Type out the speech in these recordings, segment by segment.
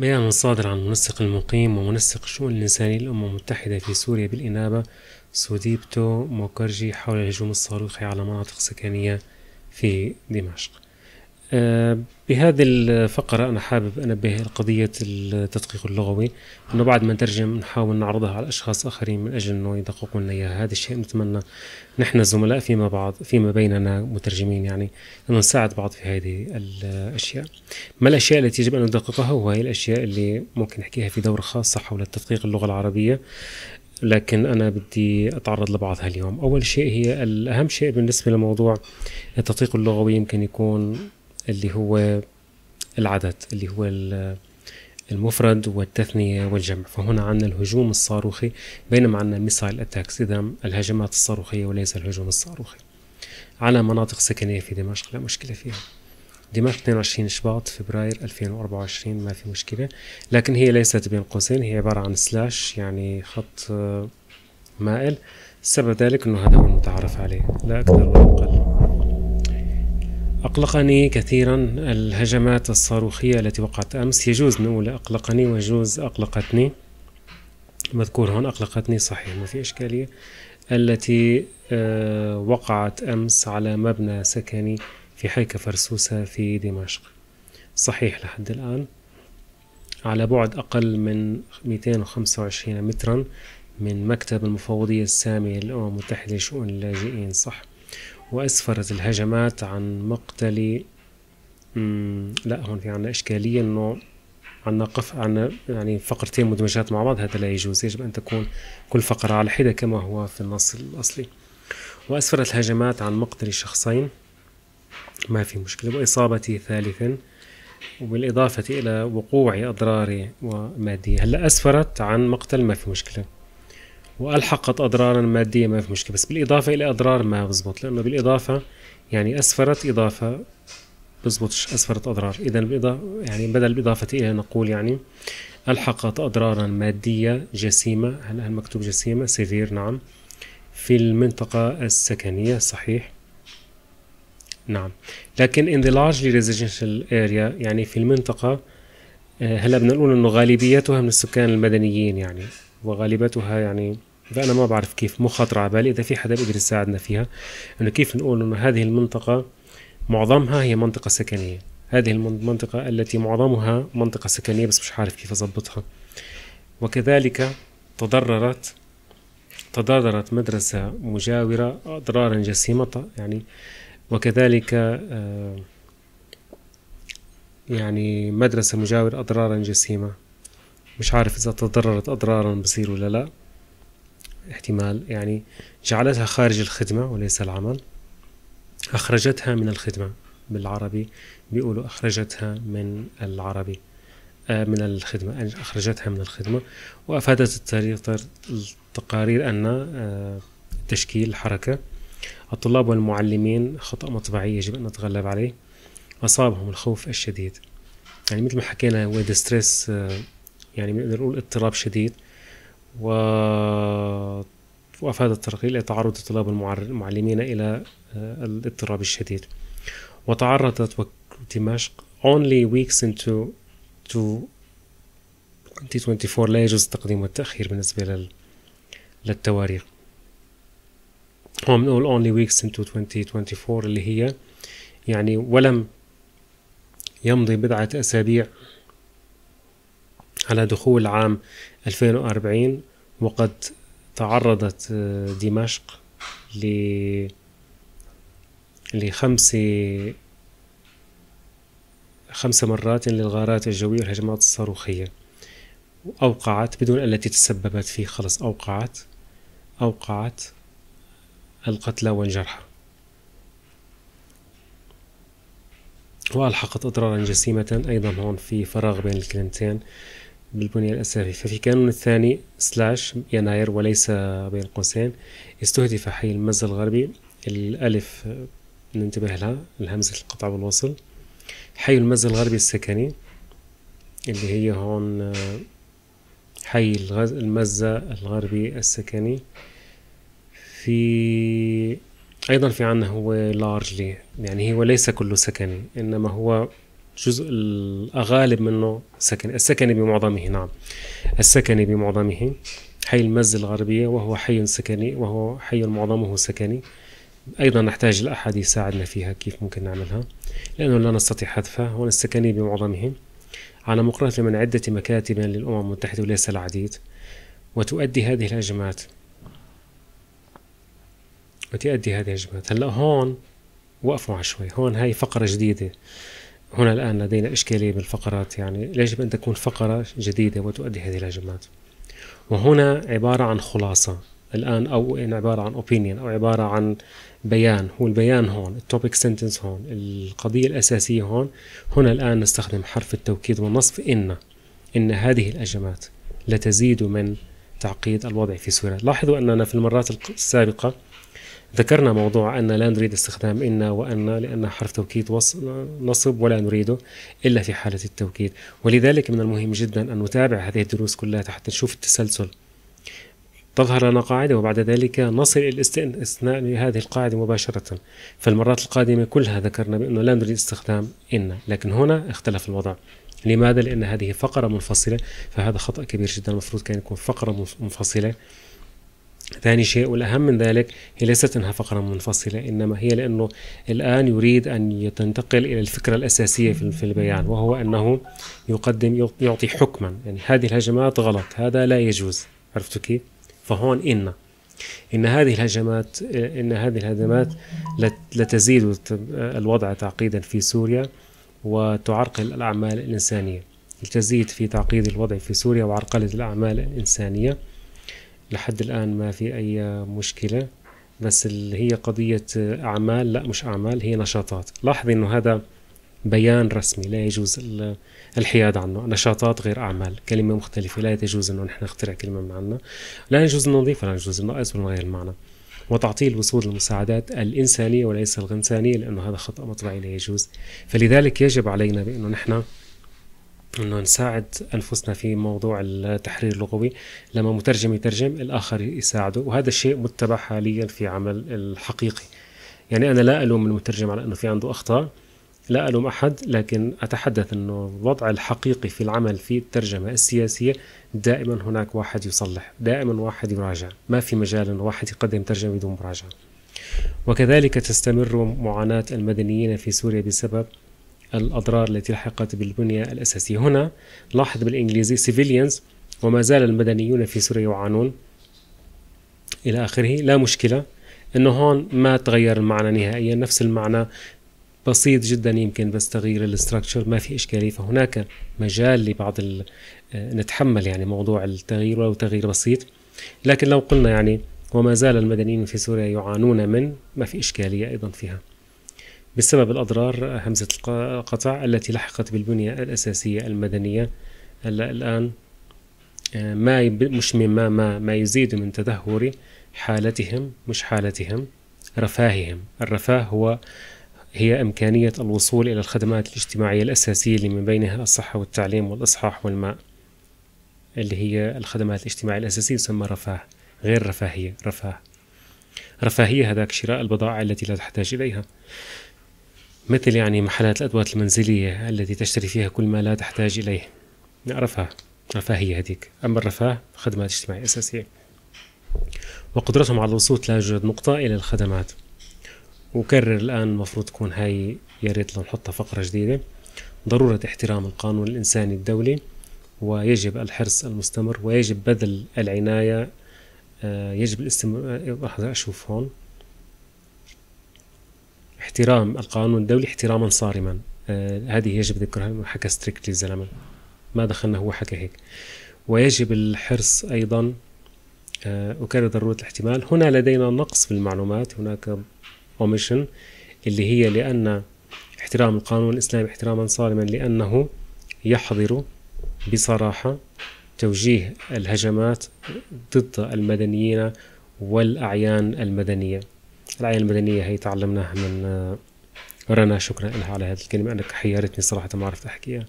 بيان صادر عن منسق المقيم ومنسق الشؤون الإنسانية للأمم المتحدة في سوريا بالإنابة سوديبتو موكرجي حول الهجوم الصاروخي على مناطق سكنية في دمشق آه، بهذه الفقرة أنا حابب أنبه قضية التدقيق اللغوي أنه بعد ما نترجم نحاول نعرضها على أشخاص آخرين من أجل أنه يدققوا لنا إياها هذا الشيء نتمنى نحن الزملاء فيما بعض فيما بيننا مترجمين يعني أنه نساعد بعض في هذه الأشياء ما الأشياء التي يجب أن ندققها هو هي الأشياء اللي ممكن نحكيها في دورة خاصة حول التدقيق اللغة العربية لكن أنا بدي أتعرض لبعضها اليوم أول شيء هي الأهم شيء بالنسبة لموضوع التدقيق اللغوي يمكن يكون اللي هو العدد اللي هو المفرد والتثنية والجمع فهنا عندنا الهجوم الصاروخي بينما عندنا الميسايل أتاكس إذا الهجمات الصاروخية وليس الهجوم الصاروخي على مناطق سكنية في دمشق لا مشكلة فيها دمشق 22 شباط فبراير 2024 ما في مشكلة لكن هي ليست بين قوسين هي عبارة عن سلاش يعني خط آه، مائل سبب ذلك أنه هذا هو المتعارف عليه لا أكثر ولا أقل أقلقني كثيرا الهجمات الصاروخية التي وقعت أمس يجوز نقول أقلقني ويجوز أقلقتني مذكور هون أقلقتني صحيح ما في إشكالية التي آه، وقعت أمس على مبنى سكني في حي كفرسوسة في دمشق صحيح لحد الآن على بعد أقل من 225 مترا من مكتب المفوضية السامية للأمم المتحدة لشؤون اللاجئين صح وأسفرت الهجمات عن مقتل لا هون في عنا إشكالية إنه عنا قف عنا يعني فقرتين مدمجات مع بعض هذا لا يجوز يجب أن تكون كل فقرة على حدة كما هو في النص الأصلي وأسفرت الهجمات عن مقتل شخصين ما في مشكلة وإصابة ثالث وبالإضافة إلى وقوع أضرار ومادية هلأ أسفرت عن مقتل ما في مشكلة والحقت اضرارا ماديه ما في مشكله بس بالاضافه الى اضرار ما بزبط لانه بالاضافه يعني اسفرت اضافه بزبطش اسفرت اضرار اذا بالاضافه يعني بدل بالاضافه الى نقول يعني الحقت اضرارا ماديه جسيمه هل هل مكتوب جسيمه سيفير نعم في المنطقه السكنيه صحيح نعم لكن in the largely residential area يعني في المنطقة آه، هلا بدنا نقول انه غالبيتها من السكان المدنيين يعني وغالبتها يعني فأنا ما بعرف كيف مو خاطر على بالي إذا في حدا بيقدر يساعدنا فيها إنه كيف نقول إنه هذه المنطقة معظمها هي منطقة سكنية هذه المنطقة التي معظمها منطقة سكنية بس مش عارف كيف أضبطها وكذلك تضررت تضررت مدرسة مجاورة أضرارا جسيمة يعني وكذلك آه، يعني مدرسة مجاورة أضرارا جسيمة مش عارف إذا تضررت أضرارا بصير ولا لا احتمال يعني جعلتها خارج الخدمة وليس العمل أخرجتها من الخدمة بالعربي بيقولوا أخرجتها من العربي آه، من الخدمة يعني أخرجتها من الخدمة وأفادت التقارير أن آه، تشكيل الحركة الطلاب والمعلمين خطأ مطبعي يجب أن نتغلب عليه أصابهم الخوف الشديد يعني مثل ما حكينا هو آه، ستريس يعني بنقدر نقول اضطراب شديد و وأفاد الترقيل تعرض طلاب المعلمين إلى آه، الاضطراب الشديد وتعرضت دمشق only weeks into to 2024 لا يجوز التقديم والتأخير بالنسبة لل... للتواريخ هم بنقول only weeks into 2024 اللي هي يعني ولم يمضي بضعة أسابيع على دخول عام 2040 وقد تعرضت آه، دمشق ل لخمس خمس مرات للغارات الجوية والهجمات الصاروخية أوقعت بدون التي تسببت فيه خلص أوقعت أوقعت القتلى والجرحى وألحقت أضرارا جسيمة أيضا هون في فراغ بين الكلمتين بالبنية الأساسية ففي كانون الثاني سلاش يناير وليس بين قوسين استهدف حي المز الغربي الألف ننتبه لها الهمزة القطع والوصل حي المز الغربي السكني اللي هي هون حي المزة الغربي السكني في أيضا في عنا هو لارجلي يعني هو ليس كله سكني إنما هو جزء الغالب منه سكني السكني بمعظمه نعم السكني بمعظمه حي المز الغربية وهو حي سكني وهو حي معظمه سكني أيضا نحتاج لأحد يساعدنا فيها كيف ممكن نعملها لأنه لا نستطيع حذفها هو السكني بمعظمه على مقارنة من عدة مكاتب للأمم المتحدة وليس العديد وتؤدي هذه الهجمات وتؤدي هذه الهجمات هلا هون وقفوا شوي هون هاي فقرة جديدة هنا الآن لدينا إشكالية بالفقرات يعني يجب أن تكون فقرة جديدة وتؤدي هذه الهجمات وهنا عبارة عن خلاصة الآن أو إن عبارة عن opinion أو عبارة عن بيان هو البيان هون topic سنتنس هون القضية الأساسية هون هنا الآن نستخدم حرف التوكيد والنصف إن إن هذه الهجمات لا تزيد من تعقيد الوضع في سوريا لاحظوا أننا في المرات السابقة ذكرنا موضوع أن لا نريد استخدام إن وأن لأن حرف توكيد نصب ولا نريده إلا في حالة التوكيد ولذلك من المهم جدا أن نتابع هذه الدروس كلها حتى نشوف التسلسل تظهر لنا قاعدة وبعد ذلك نصل إلى الاستثناء لهذه القاعدة مباشرة فالمرات القادمة كلها ذكرنا بأنه لا نريد استخدام إن لكن هنا اختلف الوضع لماذا؟ لأن هذه فقرة منفصلة فهذا خطأ كبير جدا المفروض كان يكون فقرة منفصلة ثاني شيء والأهم من ذلك هي ليست أنها فقرة منفصلة إنما هي لأنه الآن يريد أن تنتقل إلى الفكرة الأساسية في البيان وهو أنه يقدم يعطي حكما يعني هذه الهجمات غلط هذا لا يجوز عرفت كيف؟ فهون إن إن هذه الهجمات إن هذه الهجمات لتزيد الوضع تعقيدا في سوريا وتعرقل الأعمال الإنسانية لتزيد في تعقيد الوضع في سوريا وعرقلة الأعمال الإنسانية لحد الآن ما في أي مشكلة بس اللي هي قضية أعمال لا مش أعمال هي نشاطات لاحظي أنه هذا بيان رسمي لا يجوز الحياد عنه نشاطات غير أعمال كلمة مختلفة لا يجوز أنه نحن نخترع كلمة من عنا لا يجوز أن نضيف لا يجوز أن نقص من غير المعنى وتعطيل وصول المساعدات الإنسانية وليس الغنسانية لأنه هذا خطأ مطبعي لا يجوز فلذلك يجب علينا بأنه نحن انه نساعد انفسنا في موضوع التحرير اللغوي لما مترجم يترجم الاخر يساعده وهذا الشيء متبع حاليا في عمل الحقيقي يعني انا لا الوم المترجم على انه في عنده اخطاء لا الوم احد لكن اتحدث انه الوضع الحقيقي في العمل في الترجمه السياسيه دائما هناك واحد يصلح دائما واحد يراجع ما في مجال انه واحد يقدم ترجمه بدون مراجعه وكذلك تستمر معاناه المدنيين في سوريا بسبب الأضرار التي لحقت بالبنية الأساسية هنا لاحظ بالإنجليزي civilians وما زال المدنيون في سوريا يعانون إلى آخره لا مشكلة إنه هون ما تغير المعنى نهائيا نفس المعنى بسيط جدا يمكن بس تغيير الاستراكشر ما في اشكاليه فهناك مجال لبعض ال... آه، نتحمل يعني موضوع التغيير ولو تغيير بسيط لكن لو قلنا يعني وما زال المدنيين في سوريا يعانون من ما في اشكاليه ايضا فيها بسبب الأضرار همزة القطع التي لحقت بالبنية الأساسية المدنية الآن آه، ما مش مما ما ما يزيد من تدهور حالتهم مش حالتهم رفاههم الرفاه هو هي إمكانية الوصول إلى الخدمات الاجتماعية الأساسية اللي من بينها الصحة والتعليم والإصحاح والماء اللي هي الخدمات الاجتماعية الأساسية تسمى رفاه غير رفاهية رفاه رفاهية هذاك شراء البضائع التي لا تحتاج إليها مثل يعني محلات الأدوات المنزلية التي تشتري فيها كل ما لا تحتاج إليه رفاه رفاهية هذيك أما الرفاه خدمات اجتماعية أساسية وقدرتهم على الوصول لا يوجد نقطة إلى الخدمات وكرر الآن المفروض تكون هاي يا ريت لو نحطها فقرة جديدة ضرورة احترام القانون الإنساني الدولي ويجب الحرص المستمر ويجب بذل العناية آه، يجب الاستمرار آه، أشوف هون احترام القانون الدولي احتراما صارما آه، هذه يجب ذكرها حكى ستريكتلي الزلمه ما دخلنا هو حكى هيك ويجب الحرص ايضا آه، اكرر ضروره الاحتمال هنا لدينا نقص في المعلومات هناك اوميشن اللي هي لان احترام القانون الاسلامي احتراما صارما لانه يحظر بصراحه توجيه الهجمات ضد المدنيين والاعيان المدنيه العائله المدنية هي تعلمناها من آه، رنا شكرا لها على هذه الكلمة أنك حيرتني صراحة ما عرفت أحكيها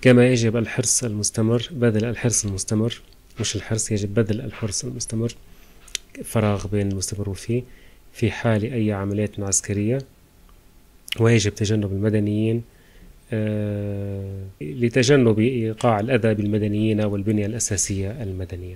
كما يجب الحرص المستمر بذل الحرص المستمر مش الحرص يجب بذل الحرص المستمر فراغ بين المستمر وفيه في حال أي عمليات عسكرية ويجب تجنب المدنيين آه، لتجنب إيقاع الأذى بالمدنيين والبنية الأساسية المدنية